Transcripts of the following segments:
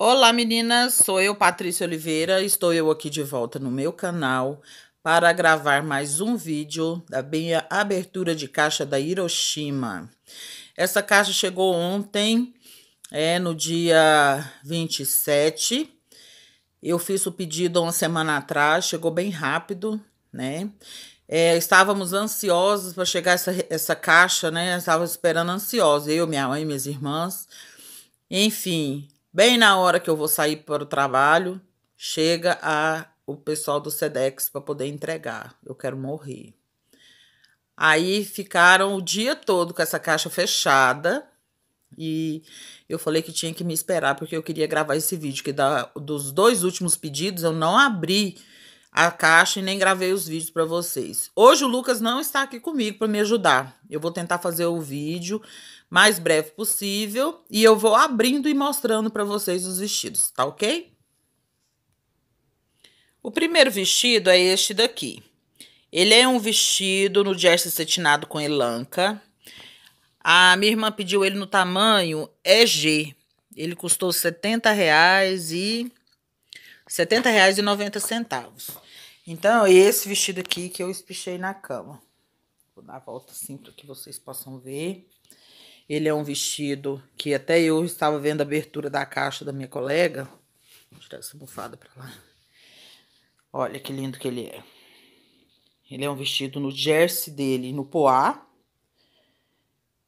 Olá meninas, sou eu Patrícia Oliveira, estou eu aqui de volta no meu canal para gravar mais um vídeo da minha abertura de caixa da Hiroshima. Essa caixa chegou ontem, é no dia 27. Eu fiz o pedido uma semana atrás, chegou bem rápido, né? É, estávamos ansiosos para chegar essa, essa caixa, né? Estava esperando ansiosa, eu, minha mãe, minhas irmãs. Enfim, Bem na hora que eu vou sair para o trabalho, chega a, o pessoal do SEDEX para poder entregar. Eu quero morrer. Aí ficaram o dia todo com essa caixa fechada. E eu falei que tinha que me esperar, porque eu queria gravar esse vídeo. Que da, dos dois últimos pedidos, eu não abri a caixa e nem gravei os vídeos para vocês. Hoje o Lucas não está aqui comigo para me ajudar. Eu vou tentar fazer o vídeo mais breve possível e eu vou abrindo e mostrando para vocês os vestidos, tá ok? O primeiro vestido é este daqui. Ele é um vestido no jersey cetinado com elanca. A minha irmã pediu ele no tamanho EG. Ele custou R$ 70 reais e R$ 70 reais e 90 centavos. Então, é esse vestido aqui que eu espichei na cama. Vou dar a volta assim para que vocês possam ver. Ele é um vestido que até eu estava vendo a abertura da caixa da minha colega. Vou tirar essa bufada para lá. Olha que lindo que ele é. Ele é um vestido no jersey dele, no poá.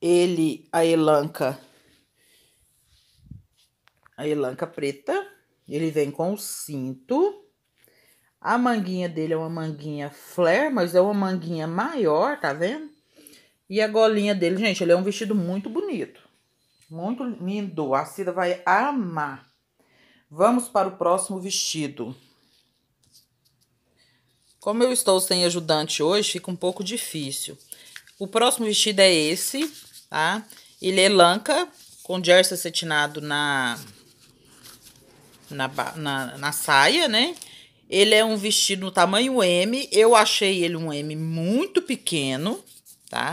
Ele, a elanca, a elanca preta. Ele vem com o cinto. A manguinha dele é uma manguinha flare, mas é uma manguinha maior, tá vendo? E a golinha dele, gente, ele é um vestido muito bonito. Muito lindo. A Cida vai amar. Vamos para o próximo vestido. Como eu estou sem ajudante hoje, fica um pouco difícil. O próximo vestido é esse, tá? Ele é lanca, com jersey cetinado na, na, na, na saia, né? Ele é um vestido no tamanho M. Eu achei ele um M muito pequeno, tá? Tá?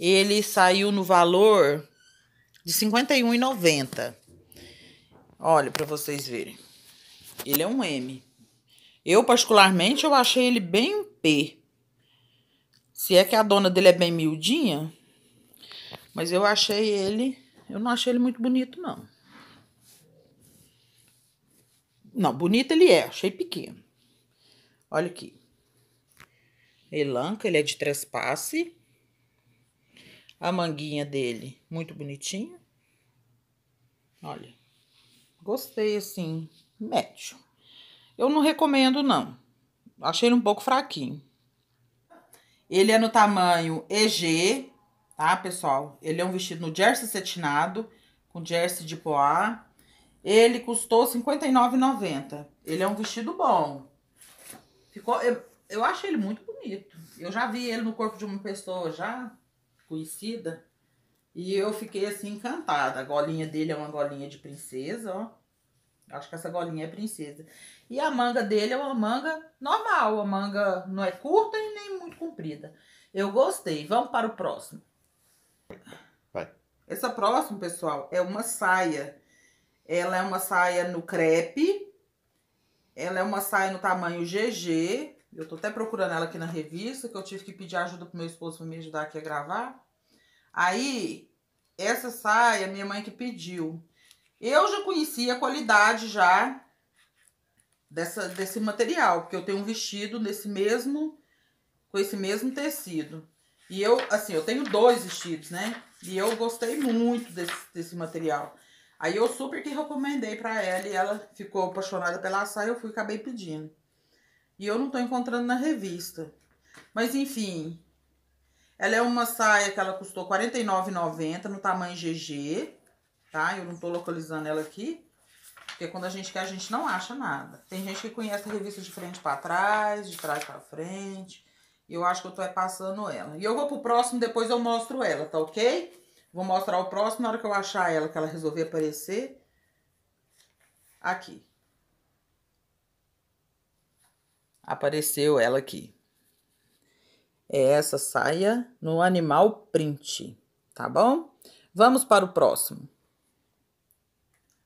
ele saiu no valor de R$ 51,90. Olha para vocês verem. Ele é um M. Eu, particularmente, eu achei ele bem um P. Se é que a dona dele é bem miudinha, mas eu achei ele... Eu não achei ele muito bonito, não. Não, bonito ele é, achei pequeno. Olha aqui. Elanca, ele é de trespasse a manguinha dele, muito bonitinha. Olha, gostei assim, médio. Eu não recomendo, não. Achei ele um pouco fraquinho. Ele é no tamanho EG, tá, pessoal? Ele é um vestido no jersey cetinado, com jersey de poá. Ele custou R$ 59,90. Ele é um vestido bom. Ficou... Eu, eu achei ele muito bonito. Eu já vi ele no corpo de uma pessoa, já conhecida. E eu fiquei assim encantada. A golinha dele é uma golinha de princesa, ó. Acho que essa golinha é princesa. E a manga dele é uma manga normal. A manga não é curta e nem muito comprida. Eu gostei. Vamos para o próximo. Vai. Essa próxima, pessoal, é uma saia. Ela é uma saia no crepe. Ela é uma saia no tamanho GG. Eu tô até procurando ela aqui na revista, que eu tive que pedir ajuda pro meu esposo pra me ajudar aqui a gravar. Aí, essa saia, minha mãe que pediu. Eu já conhecia a qualidade já dessa, desse material, porque eu tenho um vestido nesse mesmo, com esse mesmo tecido. E eu, assim, eu tenho dois vestidos, né? E eu gostei muito desse, desse material. Aí eu super que recomendei pra ela e ela ficou apaixonada pela saia, eu fui e acabei pedindo. E eu não estou encontrando na revista. Mas enfim, ela é uma saia que ela custou R$ 49,90 no tamanho GG, tá? Eu não estou localizando ela aqui, porque quando a gente quer, a gente não acha nada. Tem gente que conhece a revista de frente para trás, de trás para frente. E eu acho que eu estou é passando ela. E eu vou pro próximo, depois eu mostro ela, tá ok? Vou mostrar o próximo na hora que eu achar ela, que ela resolver aparecer. Aqui. apareceu ela aqui. É essa saia no animal print, tá bom? Vamos para o próximo.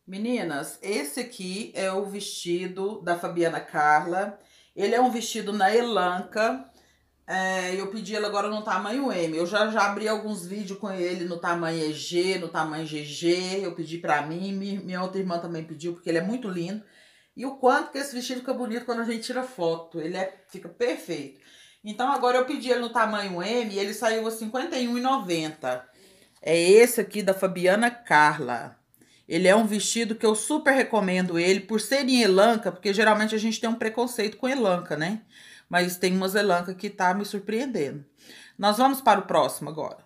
Meninas, esse aqui é o vestido da Fabiana Carla. Ele é um vestido na Elanca. É, eu pedi ele agora no tamanho M. Eu já, já abri alguns vídeos com ele no tamanho EG, no tamanho GG. Eu pedi pra mim, minha outra irmã também pediu, porque ele é muito lindo. E o quanto que esse vestido fica bonito quando a gente tira foto. Ele é, fica perfeito. Então agora eu pedi ele no tamanho M e ele saiu a R$ 51,90. É esse aqui da Fabiana Carla. Ele é um vestido que eu super recomendo ele por ser em elanca, porque geralmente a gente tem um preconceito com elanca, né? Mas tem umas elanca que tá me surpreendendo. Nós vamos para o próximo agora.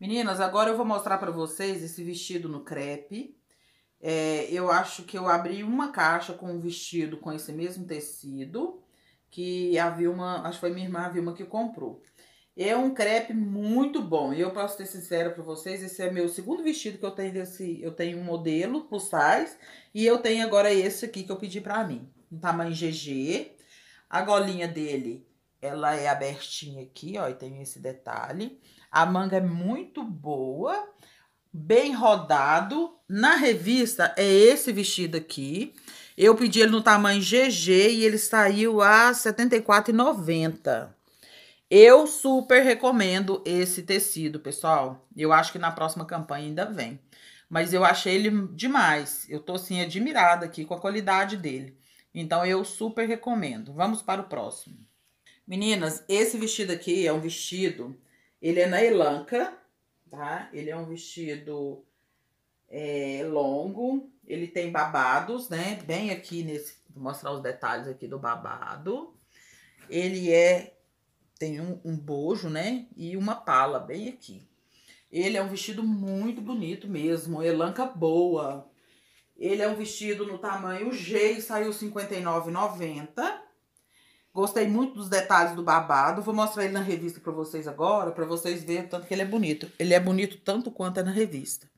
Meninas, agora eu vou mostrar para vocês esse vestido no crepe é, eu acho que eu abri uma caixa com um vestido com esse mesmo tecido, que a Vilma, acho que foi minha irmã a Vilma que comprou. É um crepe muito bom. E eu posso ser sincera para vocês, esse é meu segundo vestido que eu tenho desse, eu tenho um modelo plus size e eu tenho agora esse aqui que eu pedi para mim, um tamanho GG. A golinha dele, ela é abertinha aqui, ó, e tem esse detalhe. A manga é muito boa bem rodado. Na revista é esse vestido aqui. Eu pedi ele no tamanho GG e ele saiu a R$ 74,90. Eu super recomendo esse tecido, pessoal. Eu acho que na próxima campanha ainda vem. Mas eu achei ele demais. Eu tô, assim, admirada aqui com a qualidade dele. Então, eu super recomendo. Vamos para o próximo. Meninas, esse vestido aqui é um vestido... Ele é na Elanca, tá? Ele é um vestido é, longo, ele tem babados, né? Bem aqui nesse, vou mostrar os detalhes aqui do babado. Ele é, tem um, um bojo, né? E uma pala, bem aqui. Ele é um vestido muito bonito mesmo, elanca boa. Ele é um vestido no tamanho G e saiu R$ 59,90. Gostei muito dos detalhes do babado. Vou mostrar ele na revista para vocês agora, para vocês verem o tanto que ele é bonito. Ele é bonito tanto quanto é na revista.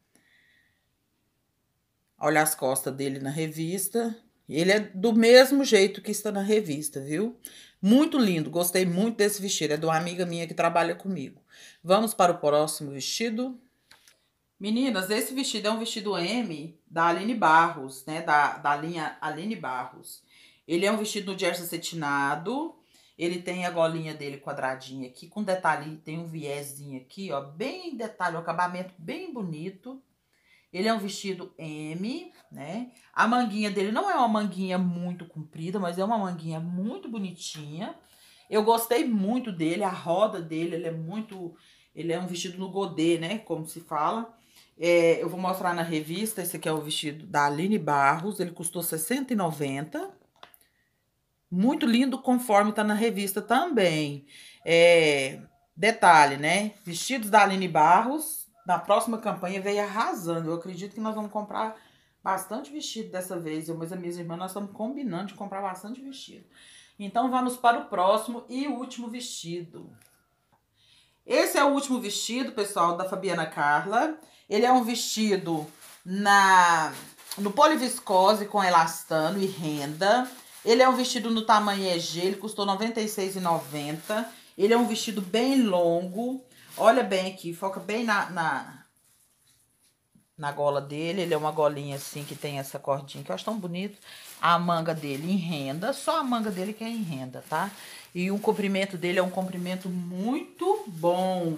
Olha as costas dele na revista. Ele é do mesmo jeito que está na revista, viu? Muito lindo, gostei muito desse vestido. É de uma amiga minha que trabalha comigo. Vamos para o próximo vestido. Meninas, esse vestido é um vestido M da Aline Barros, né? Da, da linha Aline Barros. Ele é um vestido no jersey acetinado. Ele tem a golinha dele quadradinha aqui, com detalhe, tem um viésinho aqui, ó, bem detalhe, um acabamento bem bonito. Ele é um vestido M, né? A manguinha dele não é uma manguinha muito comprida, mas é uma manguinha muito bonitinha. Eu gostei muito dele, a roda dele, ele é muito... Ele é um vestido no godê, né? Como se fala. É, eu vou mostrar na revista, esse aqui é o vestido da Aline Barros, ele custou 60,90. Muito lindo conforme tá na revista também. É, detalhe, né? Vestidos da Aline Barros. Na próxima campanha veio arrasando. Eu acredito que nós vamos comprar bastante vestido dessa vez. Eu, mas a minha irmã, nós estamos combinando de comprar bastante vestido. Então vamos para o próximo e último vestido. Esse é o último vestido, pessoal, da Fabiana Carla. Ele é um vestido na no poliviscose com elastano e renda. Ele é um vestido no tamanho EG, ele custou R$ 96,90. Ele é um vestido bem longo. Olha bem aqui, foca bem na, na, na gola dele. Ele é uma golinha assim que tem essa cordinha que eu acho tão bonito. A manga dele em renda, só a manga dele que é em renda, tá? E o comprimento dele é um comprimento muito bom.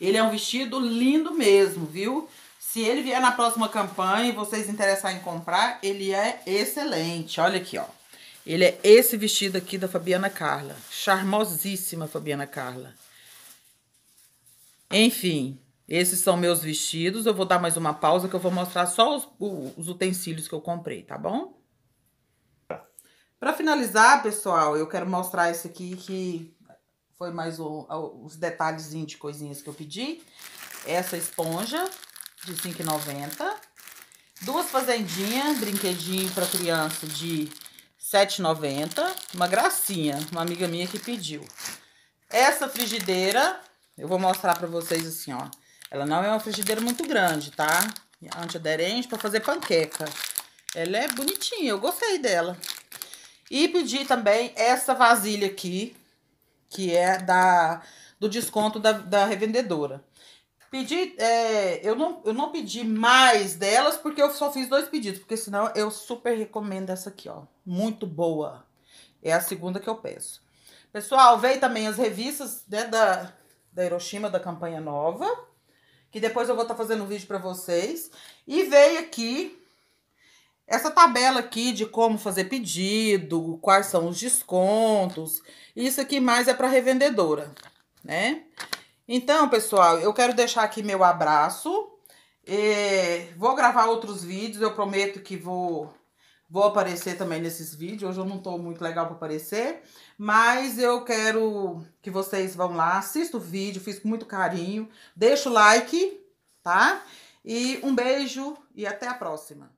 Ele é um vestido lindo mesmo, viu? Se ele vier na próxima campanha e vocês interessarem em comprar, ele é excelente. Olha aqui, ó. Ele é esse vestido aqui da Fabiana Carla. Charmosíssima Fabiana Carla. Enfim, esses são meus vestidos. Eu vou dar mais uma pausa que eu vou mostrar só os, os utensílios que eu comprei, tá bom? Para finalizar, pessoal, eu quero mostrar isso aqui que foi mais um, os detalhes de coisinhas que eu pedi. Essa esponja de 5,90. Duas fazendinhas, brinquedinho para criança de 7,90. Uma gracinha, uma amiga minha que pediu. Essa frigideira, eu vou mostrar pra vocês assim, ó. Ela não é uma frigideira muito grande, tá? Antiaderente pra fazer panqueca. Ela é bonitinha, eu gostei dela. E pedi também essa vasilha aqui, que é da, do desconto da, da revendedora. Pedi, é, eu, não, eu não pedi mais delas, porque eu só fiz dois pedidos, porque senão eu super recomendo essa aqui, ó. Muito boa. É a segunda que eu peço. Pessoal, veio também as revistas né, da, da Hiroshima, da campanha nova, que depois eu vou estar tá fazendo um vídeo para vocês. E veio aqui essa tabela aqui de como fazer pedido, quais são os descontos. Isso aqui mais é para revendedora, né? Então, pessoal, eu quero deixar aqui meu abraço. vou gravar outros vídeos, eu prometo que vou vou aparecer também nesses vídeos. Hoje eu não tô muito legal para aparecer, mas eu quero que vocês vão lá, assistam o vídeo, fiz com muito carinho. Deixa o like, tá? E um beijo e até a próxima.